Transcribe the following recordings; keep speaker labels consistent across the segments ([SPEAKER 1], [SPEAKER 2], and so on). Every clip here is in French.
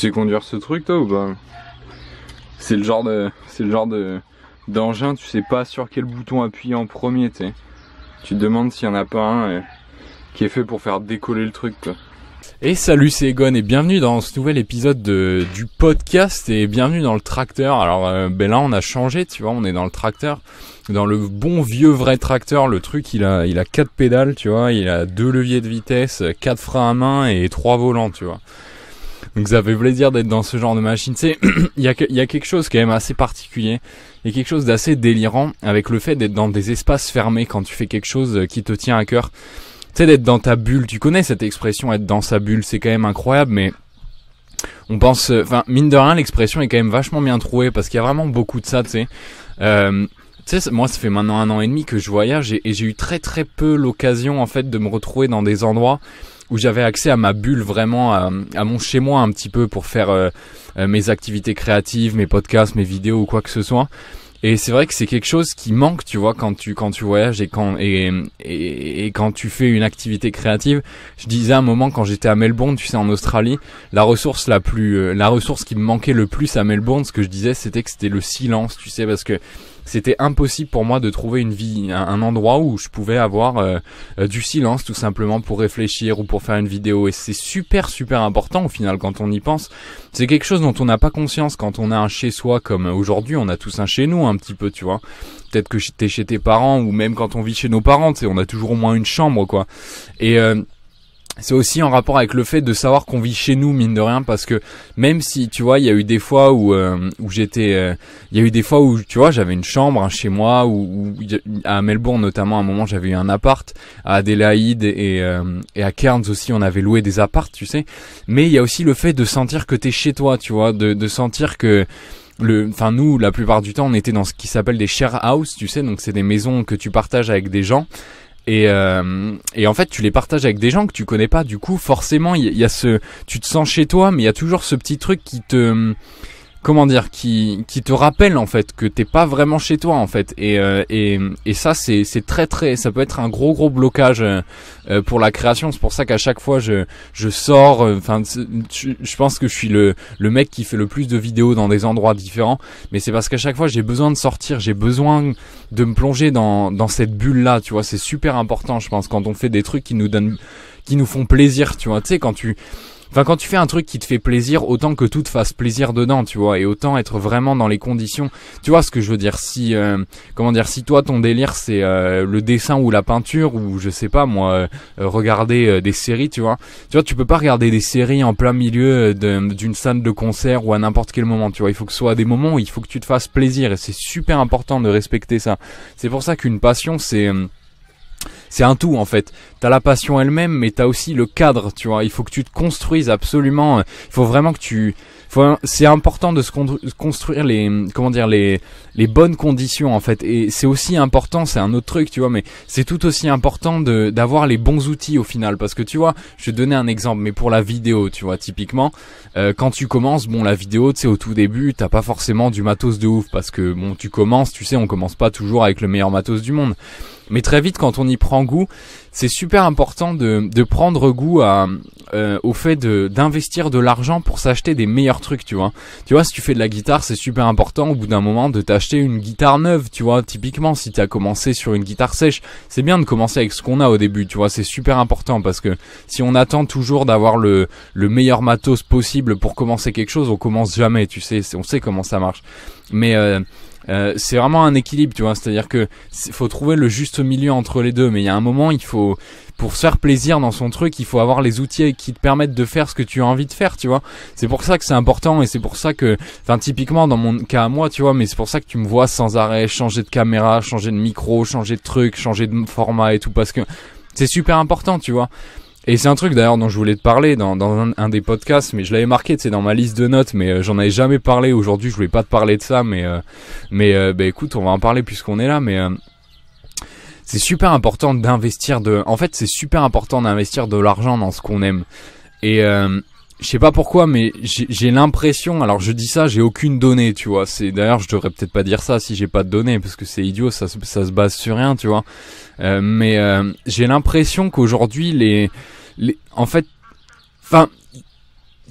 [SPEAKER 1] sais conduire ce truc toi ou pas C'est le genre de. C'est le genre de d'engin, tu sais pas sur quel bouton appuyer en premier, tu Tu te demandes s'il y en a pas un euh, qui est fait pour faire décoller le truc, Et salut, c'est Egon et bienvenue dans ce nouvel épisode de, du podcast et bienvenue dans le tracteur. Alors euh, ben là, on a changé, tu vois, on est dans le tracteur, dans le bon vieux vrai tracteur. Le truc, il a il a quatre pédales, tu vois, il a deux leviers de vitesse, quatre freins à main et trois volants, tu vois. Donc ça fait plaisir d'être dans ce genre de machine. Tu il il y a quelque chose quand même assez particulier et quelque chose d'assez délirant avec le fait d'être dans des espaces fermés quand tu fais quelque chose euh, qui te tient à cœur. Tu sais d'être dans ta bulle. Tu connais cette expression être dans sa bulle, c'est quand même incroyable, mais on pense, euh, enfin mine de rien, l'expression est quand même vachement bien trouvée parce qu'il y a vraiment beaucoup de ça, tu sais. Euh, tu sais, moi, ça fait maintenant un an et demi que je voyage et j'ai eu très très peu l'occasion en fait de me retrouver dans des endroits où j'avais accès à ma bulle vraiment, à, mon chez moi un petit peu pour faire euh, euh, mes activités créatives, mes podcasts, mes vidéos ou quoi que ce soit. Et c'est vrai que c'est quelque chose qui manque, tu vois, quand tu quand tu voyages et quand et, et, quand tu fais une activité créative. Je disais à un moment quand j'étais à Melbourne, tu sais, en Australie, la ressource la plus euh, la ressource qui me manquait le plus à Melbourne, ce que je disais, c'était que c'était le silence, tu sais, parce que c'était impossible pour moi de trouver une vie, un, endroit où je pouvais avoir euh, euh, du silence tout simplement pour réfléchir ou pour faire une vidéo. Et c'est super super important au final quand on y pense. C'est quelque chose dont on n'a pas conscience quand on a un chez soi comme aujourd'hui. On a tous un chez nous un petit peu, tu vois. Peut-être que t'es chez tes parents ou même quand on vit chez nos parents, tu on a toujours au moins une chambre quoi. Et euh, c'est aussi en rapport avec le fait de savoir qu'on vit chez nous mine de rien parce que même si tu vois il y a eu des fois où euh, où j'étais euh, il y a eu des fois où tu vois j'avais une chambre hein, chez moi ou à Melbourne notamment à un moment j'avais eu un appart à Adélaïde et euh, et à Cairns aussi on avait loué des apparts tu sais mais il y a aussi le fait de sentir que t'es chez toi tu vois de de sentir que le, enfin nous, la plupart du temps, on était dans ce qui s'appelle des share house, tu sais, donc c'est des maisons que tu partages avec des gens. Et, euh, et, en fait, tu les partages avec des gens que tu connais pas. Du coup, forcément, il y, y, a ce, tu te sens chez toi, mais il y a toujours ce petit truc qui te, comment dire, qui, qui te rappelle en fait que t'es pas vraiment chez toi en fait. Et, euh, et, et ça, c'est, c'est très très, ça peut être un gros gros blocage euh, euh, pour la création. C'est pour ça qu'à chaque fois je, je sors, enfin, je, pense que je suis le, le mec qui fait le plus de vidéos dans des endroits différents. Mais c'est parce qu'à chaque fois j'ai besoin de sortir, j'ai besoin de me plonger dans, dans cette bulle là, tu vois. C'est super important, je pense, quand on fait des trucs qui nous donnent, qui nous font plaisir, tu vois. Tu sais, quand tu, Enfin, quand tu fais un truc qui te fait plaisir, autant que tout te fasse plaisir dedans, tu vois, et autant être vraiment dans les conditions. Tu vois ce que je veux dire Si, euh, comment dire, si toi ton délire c'est euh, le dessin ou la peinture ou je sais pas moi, euh, regarder des séries, tu vois. Tu vois, tu peux pas regarder des séries en plein milieu d'une salle de concert ou à n'importe quel moment, tu vois. Il faut que ce soit à des moments où il faut que tu te fasses plaisir et c'est super important de respecter ça. C'est pour ça qu'une passion, c'est c'est un tout en fait. T'as la passion elle-même, mais t'as aussi le cadre, tu vois. Il faut que tu te construises absolument. Euh, il faut vraiment que tu. C'est important de se construire les, comment dire, les, les bonnes conditions en fait. Et c'est aussi important, c'est un autre truc, tu vois, mais c'est tout aussi important d'avoir les bons outils au final. Parce que tu vois, je vais te donner un exemple, mais pour la vidéo, tu vois, typiquement, euh, quand tu commences, bon, la vidéo, tu sais, au tout début, t'as pas forcément du matos de ouf parce que bon, tu commences, tu sais, on commence pas toujours avec le meilleur matos du monde. Mais très vite, quand on y prend goût, c'est super important de, prendre goût à, euh, au fait d'investir de, l'argent pour s'acheter des meilleurs trucs, tu vois. Tu vois, si tu fais de la guitare, c'est super important au bout d'un moment de t'acheter une guitare neuve, tu vois. Typiquement, si tu as commencé sur une guitare sèche, c'est bien de commencer avec ce qu'on a au début, tu vois. C'est super important parce que si on attend toujours d'avoir le, meilleur matos possible pour commencer quelque chose, on commence jamais, tu sais. On sait comment ça marche. Mais... Euh, euh, c'est vraiment un équilibre, tu vois. C'est-à-dire que faut trouver le juste milieu entre les deux. Mais il y a un moment, il faut pour se faire plaisir dans son truc, il faut avoir les outils qui te permettent de faire ce que tu as envie de faire, tu vois. C'est pour ça que c'est important et c'est pour ça que, enfin, typiquement dans mon cas à moi, tu vois, mais c'est pour ça que tu me vois sans arrêt changer de caméra, changer de micro, changer de truc, changer de format et tout parce que c'est super important, tu vois. Et c'est un truc d'ailleurs dont je voulais te parler dans, un, des podcasts, mais je l'avais marqué, sais, dans ma liste de notes, mais euh, j'en avais jamais parlé aujourd'hui. Je voulais pas te parler de ça, mais euh, mais euh, bah, écoute, on va en parler puisqu'on est là, mais euh, c'est super important d'investir de. En fait, c'est super important d'investir de l'argent dans ce qu'on aime. Et je sais pas pourquoi, mais j'ai l'impression. Alors je dis ça, j'ai aucune donnée, tu vois. C'est d'ailleurs, je devrais peut-être pas dire ça si j'ai pas de données, parce que c'est idiot, ça, ça se base sur rien, tu vois. Euh, mais euh, j'ai l'impression qu'aujourd'hui, les, en fait, enfin,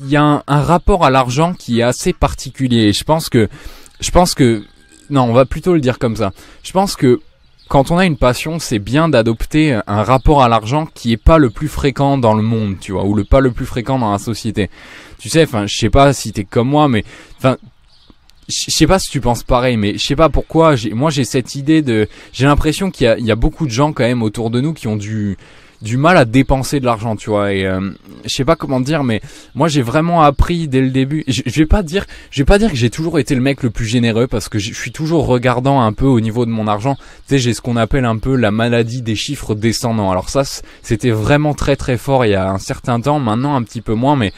[SPEAKER 1] il y a un, rapport à l'argent qui est assez particulier. je pense que, je pense que, non, on va plutôt le dire comme ça. Je pense que quand on a une passion, c'est bien d'adopter un rapport à l'argent qui est pas le plus fréquent dans le monde, tu vois, ou le pas le plus fréquent dans la société. Tu sais, enfin, je sais pas si t'es comme moi, mais enfin, je sais pas si tu penses pareil, mais je sais pas pourquoi. Moi, j'ai cette idée de, j'ai l'impression qu'il y, a beaucoup de gens quand même autour de nous qui ont du du mal à dépenser de l'argent, tu vois. Et euh, je sais pas comment dire, mais moi j'ai vraiment appris dès le début. Je vais pas dire, je vais pas dire que j'ai toujours été le mec le plus généreux parce que je suis toujours regardant un peu au niveau de mon argent. Tu sais, j'ai ce qu'on appelle un peu la maladie des chiffres descendants. Alors ça, c'était vraiment très très fort il y a un certain temps. Maintenant un petit peu moins, mais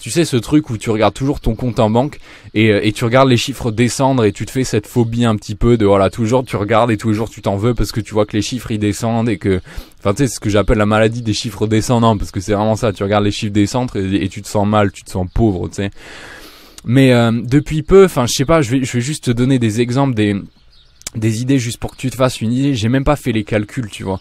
[SPEAKER 1] tu sais, ce truc où tu regardes toujours ton compte en banque euh, et, tu regardes les chiffres descendre et tu te fais cette phobie un petit peu de, voilà, toujours tu regardes et toujours tu t'en veux parce que tu vois que les chiffres ils descendent et que, enfin, tu sais, ce que j'appelle la maladie des chiffres descendants parce que c'est vraiment ça. Tu regardes les chiffres descendre et, et tu te sens mal, tu te sens pauvre, tu sais. Mais euh, depuis peu, enfin, je sais pas, je vais, je vais juste te donner des exemples des des idées juste pour que tu te fasses une idée. J'ai même pas fait les calculs, tu vois.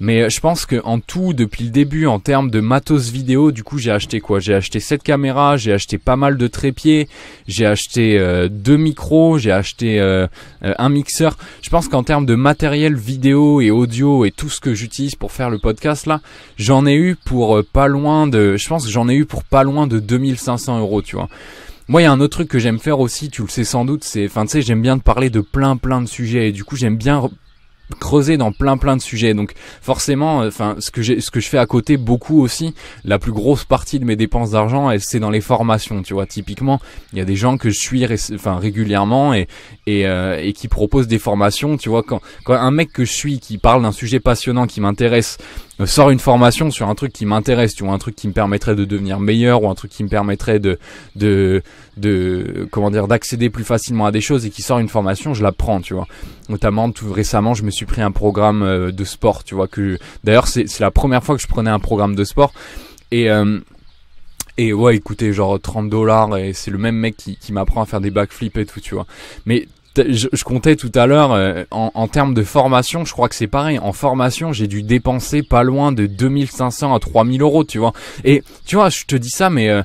[SPEAKER 1] Mais euh, je pense que en tout, depuis le début, en termes de matos vidéo, du coup, j'ai acheté quoi J'ai acheté cette caméra, j'ai acheté pas mal de trépieds, j'ai acheté euh, deux micros, j'ai acheté euh, un mixeur. Je pense qu'en termes de matériel vidéo et audio et tout ce que j'utilise pour faire le podcast là, j'en ai eu pour pas loin de. Je pense que j'en ai eu pour pas loin de 2500 euros, tu vois. Moi, il y a un autre truc que j'aime faire aussi, tu le sais sans doute, c'est, enfin, tu sais, j'aime bien te parler de plein plein de sujets et du coup, j'aime bien creuser dans plein plein de sujets. Donc forcément, euh, enfin ce que j'ai, ce que je fais à côté beaucoup aussi, la plus grosse partie de mes dépenses d'argent, c'est dans les formations. Tu vois, typiquement, il y a des gens que je suis, enfin régulièrement et et, euh, et qui proposent des formations. Tu vois, quand quand un mec que je suis qui parle d'un sujet passionnant qui m'intéresse euh, sors une formation sur un truc qui m'intéresse, tu vois, un truc qui me permettrait de devenir meilleur ou un truc qui me permettrait de, de, de comment dire, d'accéder plus facilement à des choses et qui sort une formation, je la prends, tu vois. Notamment, tout récemment, je me suis pris un programme euh, de sport, tu vois, que d'ailleurs, c'est la première fois que je prenais un programme de sport et, euh, et ouais, écoutez, genre 30 dollars, et c'est le même mec qui, qui m'apprend à faire des backflips et tout, tu vois. Mais je, comptais tout à l'heure euh, en, en, termes de formation, je crois que c'est pareil. En formation, j'ai dû dépenser pas loin de 2500 à 3000 euros, tu vois. Et tu vois, je te dis ça, mais euh,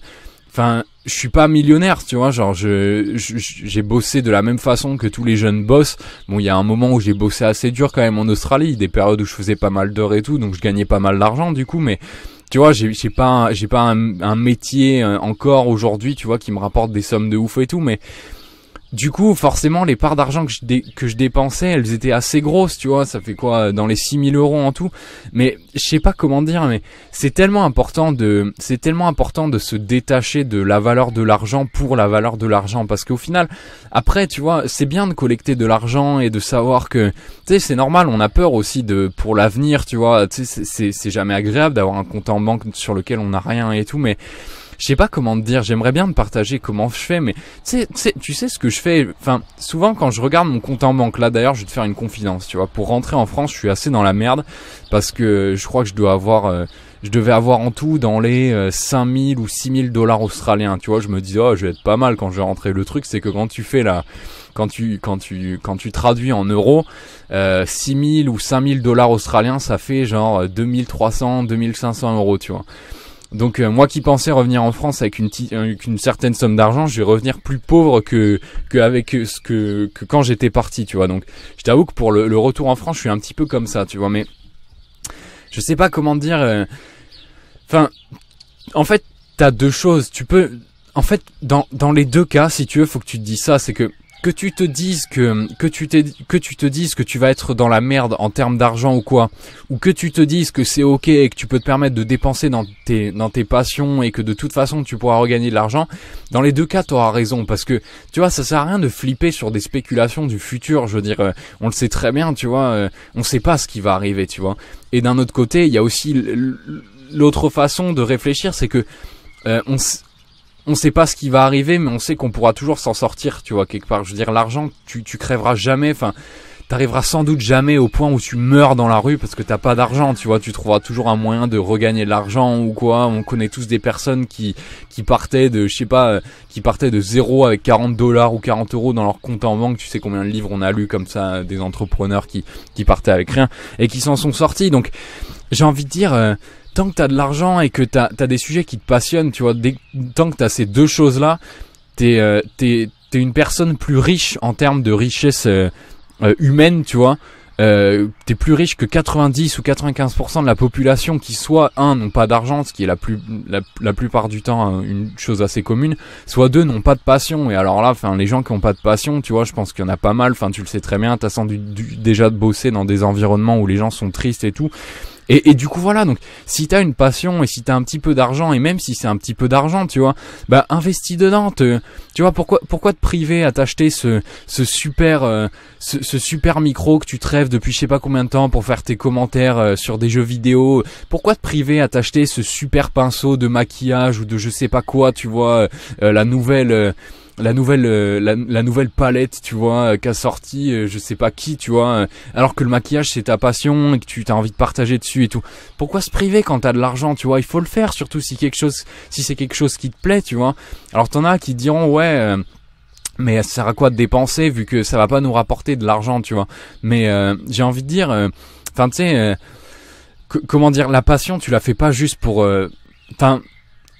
[SPEAKER 1] enfin. je suis pas millionnaire, tu vois, genre je j'ai bossé de la même façon que tous les jeunes bossent Bon, il y a un moment où j'ai bossé assez dur quand même en Australie, des périodes où je faisais pas mal d'heures et tout, donc je gagnais pas mal d'argent du coup, mais tu vois, j'ai pas j'ai pas un, métier euh, encore aujourd'hui, tu vois, qui me rapporte des sommes de ouf et tout, mais du coup, forcément, les parts d'argent que, je que je dépensais, elles étaient assez grosses, tu vois. Ça fait quoi euh, Dans les 6000 euros en tout. Mais je sais pas comment dire, mais c'est tellement important de, c'est tellement important de se détacher de la valeur de l'argent pour la valeur de l'argent. Parce qu'au final, après, tu vois, c'est bien de collecter de l'argent et de savoir que, tu sais, c'est normal, on a peur aussi de, pour l'avenir, tu vois. Tu sais, c'est jamais agréable d'avoir un compte en banque sur lequel on n'a rien et tout, mais je sais pas comment te dire, j'aimerais bien te partager comment je fais, mais tu sais, tu sais, tu sais ce que je fais. Enfin, souvent quand je regarde mon compte en banque, là d'ailleurs, je vais te faire une confidence, tu vois. Pour rentrer en France, je suis assez dans la merde parce que je crois que je dois avoir. Euh, je devais avoir en tout dans les 5000 euh, ou 6000 dollars australiens. Tu vois, je me dis, oh, je vais être pas mal quand je vais rentrer. Le truc, c'est que quand tu fais la, quand tu, quand tu, quand tu traduis en euros, euh, 6000 ou 5000 dollars australiens, ça fait genre 2300, euh, 2500 euros, tu vois. Donc euh, moi qui pensais revenir en France avec une, euh, une certaine somme d'argent, je vais revenir plus pauvre que, avec euh, ce que, quand j'étais parti, tu vois. Donc je t'avoue que pour le, retour en France, je suis un petit peu comme ça, tu vois. Mais je sais pas comment dire. Enfin, en fait, t'as deux choses. Tu peux, en fait, dans dans les deux cas, si tu veux, faut que tu te dis ça, c'est que que tu te dises que que tu que tu te dises que tu vas être dans la merde en termes d'argent ou quoi, ou que tu te dises que c'est ok et que tu peux te permettre de dépenser dans tes dans tes passions et que de toute façon tu pourras regagner de l'argent, dans les deux cas tu auras raison parce que tu vois ça sert à rien de flipper sur des spéculations du futur. Je veux dire, euh, on le sait très bien, tu vois, euh, on sait pas ce qui va arriver, tu vois. Et d'un autre côté, il y a aussi l'autre façon de réfléchir, c'est que euh, on sait pas ce qui va arriver, mais on sait qu'on pourra toujours s'en sortir, tu vois, quelque part. Je veux dire, l'argent, tu, crèveras jamais, enfin, t'arriveras sans doute jamais au point où tu meurs dans la rue parce que t'as pas d'argent, tu vois, tu trouveras toujours un moyen de regagner de l'argent ou quoi. On connaît tous des personnes qui, qui partaient de, je sais pas, euh, qui partaient de zéro avec 40 dollars ou 40 euros dans leur compte en banque. Tu sais combien de livres on a lu comme ça, euh, des entrepreneurs qui, qui partaient avec rien et qui s'en sont sortis. Donc, j'ai envie de dire, euh, tant que t'as de l'argent et que t'as as des sujets qui te passionnent, tu vois, dès, tant que t'as ces deux choses-là, t'es euh, es, une personne plus riche en termes de richesse euh, euh, humaine, tu vois. Euh, t'es plus riche que 90 ou 95% de la population qui soit un n'ont pas d'argent, ce qui est la, plus, la, plupart du temps hein, une chose assez commune, soit deux n'ont pas de passion. Et alors là, enfin les gens qui n'ont pas de passion, tu vois, je pense qu'il y en a pas mal. Enfin tu le sais très bien, t'as sans du, du, déjà bosser dans des environnements où les gens sont tristes et tout. Et, du coup voilà, donc si t'as une passion et si t'as un petit peu d'argent, et même si c'est un petit peu d'argent, tu vois, bah investis dedans, tu vois, pourquoi, pourquoi te priver à t'acheter ce, ce super euh, ce, super micro que tu trêves depuis je sais pas combien de temps pour faire tes commentaires euh, sur des jeux vidéo Pourquoi te priver à t'acheter ce super pinceau de maquillage ou de je sais pas quoi, tu vois, euh, la nouvelle la nouvelle euh, la, nouvelle palette tu vois euh, qu'a sorti euh, je sais pas qui tu vois alors que le maquillage c'est ta passion et que tu as envie de partager dessus et tout pourquoi se priver quand t'as de l'argent tu vois il faut le faire surtout si quelque chose si c'est quelque chose qui te plaît tu vois alors t'en as qui diront ouais mais ça sert à quoi de dépenser vu que ça va pas nous rapporter de l'argent tu vois mais j'ai envie de dire enfin tu sais comment dire la passion tu la fais pas juste pour enfin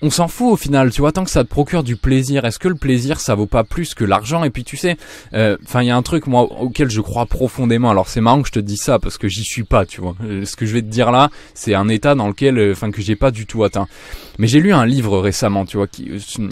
[SPEAKER 1] on s'en fout au final, tu vois, tant que ça te procure du plaisir, est-ce que le plaisir ça vaut pas plus que l'argent Et puis tu sais, euh, enfin il y a un truc moi auquel je crois profondément. Alors c'est marrant que je te dis ça parce que j'y suis pas, tu vois. Euh, ce que je vais te dire là, c'est un état dans lequel, euh, enfin que j'ai pas du tout atteint. Mais j'ai lu un livre récemment, tu vois, qui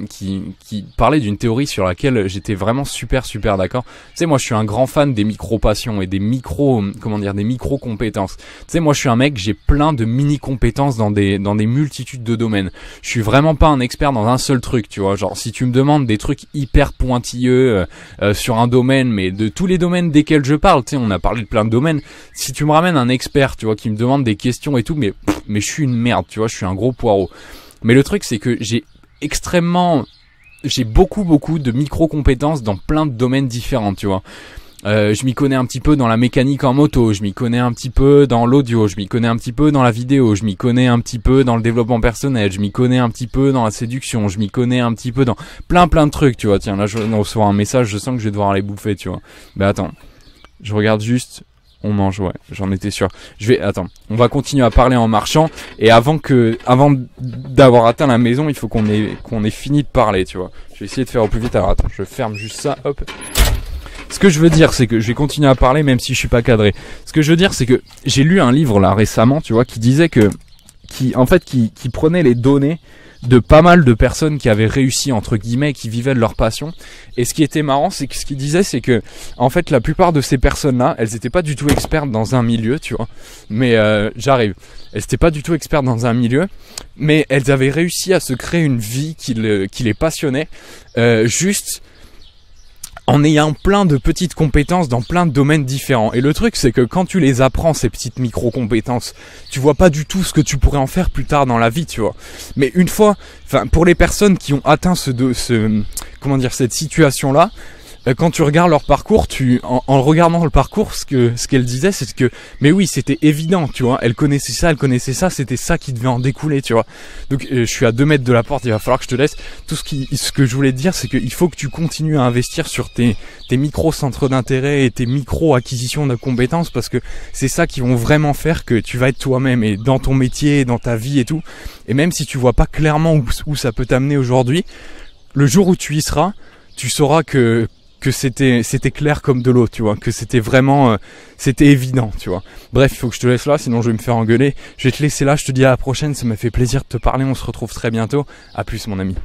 [SPEAKER 1] qui, parlait d'une théorie sur laquelle j'étais vraiment super super d'accord. Tu sais, moi je suis un grand fan des micro passions et des micro comment dire des micro compétences. Tu sais, moi je suis un mec, j'ai plein de mini compétences dans des dans des multitudes de domaines. Je suis vraiment pas un expert dans un seul truc, tu vois. Genre, si tu me demandes des trucs hyper pointilleux euh, euh, sur un domaine, mais de tous les domaines desquels je parle, tu sais, on a parlé de plein de domaines. Si tu me ramènes un expert, tu vois, qui me demande des questions et tout, mais mais je suis une merde, tu vois, je suis un gros poireau. Mais le truc, c'est que j'ai extrêmement j'ai beaucoup beaucoup de micro compétences dans plein de domaines différents, tu vois. Euh, je m'y connais un petit peu dans la mécanique en moto, je m'y connais un petit peu dans l'audio, je m'y connais un petit peu dans la vidéo, je m'y connais un petit peu dans le développement personnel, je m'y connais un petit peu dans la séduction, je m'y connais un petit peu dans plein plein de trucs, tu vois. Tiens, là, je reçois un message, je sens que je vais devoir aller bouffer, tu vois. Mais bah, attends, je regarde juste on mange, ouais, j'en étais sûr. Je vais, attends, on va continuer à parler en marchant. Et avant que, avant d'avoir atteint la maison, il faut qu'on ait, qu'on ait fini de parler, tu vois. Je vais essayer de faire au plus vite. Alors attends, je ferme juste ça, hop. Ce que je veux dire, c'est que je vais continuer à parler même si je suis pas cadré. Ce que je veux dire, c'est que j'ai lu un livre là récemment, tu vois, qui disait que, qui, en fait, qui, prenait les données de pas mal de personnes qui avaient réussi entre guillemets, qui vivaient de leur passion. Et ce qui était marrant, c'est que ce qu'il disait, c'est que en fait la plupart de ces personnes-là, elles n'étaient pas du tout expertes dans un milieu, tu vois. Mais euh, j'arrive. Elles n'étaient pas du tout expertes dans un milieu, mais elles avaient réussi à se créer une vie qui, les passionnait, euh, juste en ayant plein de petites compétences dans plein de domaines différents. Et le truc, c'est que quand tu les apprends, ces petites micro-compétences, tu vois pas du tout ce que tu pourrais en faire plus tard dans la vie, tu vois. Mais une fois, enfin, pour les personnes qui ont atteint ce, de, ce comment dire, cette situation-là, euh, quand tu regardes leur parcours, tu en, en regardant le parcours, ce que ce qu'elle disait, c'est que mais oui, c'était évident, tu vois. Elle connaissait ça, elle connaissait ça, c'était ça qui devait en découler, tu vois. Donc euh, je suis à deux mètres de la porte, il va falloir que je te laisse. Tout ce qui ce que je voulais te dire, c'est qu'il faut que tu continues à investir sur tes tes micro centres d'intérêt et tes micro acquisitions de compétences parce que c'est ça qui vont vraiment faire que tu vas être toi-même et dans ton métier, dans ta vie et tout. Et même si tu vois pas clairement où, où ça peut t'amener aujourd'hui, le jour où tu y seras, tu sauras que que c'était c'était clair comme de l'eau, tu vois, que c'était vraiment euh, c'était évident, tu vois. Bref, il faut que je te laisse là, sinon je vais me faire engueuler. Je vais te laisser là, je te dis à la prochaine, ça m'a fait plaisir de te parler, on se retrouve très bientôt. À plus mon ami.